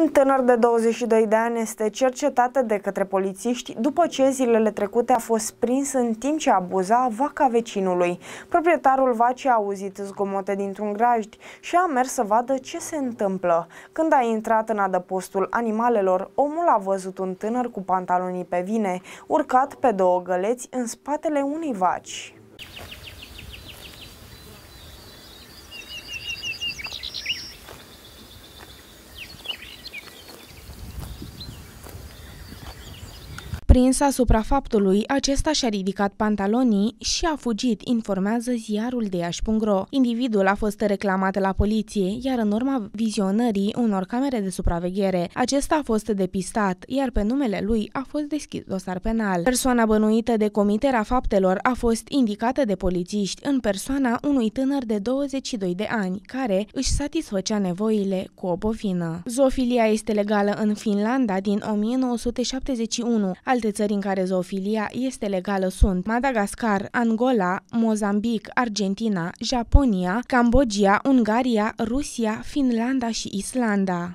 Un tânăr de 22 de ani este cercetat de către polițiști după ce zilele trecute a fost prins în timp ce abuza vaca vecinului. Proprietarul vacii a auzit zgomote dintr-un grajd și a mers să vadă ce se întâmplă. Când a intrat în adăpostul animalelor, omul a văzut un tânăr cu pantalonii pe vine, urcat pe două găleți în spatele unei vaci. Prins asupra faptului, acesta și-a ridicat pantalonii și a fugit, informează ziarul de Iași.ro. Individul a fost reclamat la poliție, iar în urma vizionării unor camere de supraveghere, acesta a fost depistat, iar pe numele lui a fost deschis dosar penal. Persoana bănuită de comiterea faptelor a fost indicată de polițiști în persoana unui tânăr de 22 de ani, care își satisfăcea nevoile cu o bovină. Zofilia este legală în Finlanda din 1971. Al Alte țări în care zoofilia este legală sunt Madagascar, Angola, Mozambic, Argentina, Japonia, Cambodgia, Ungaria, Rusia, Finlanda și Islanda.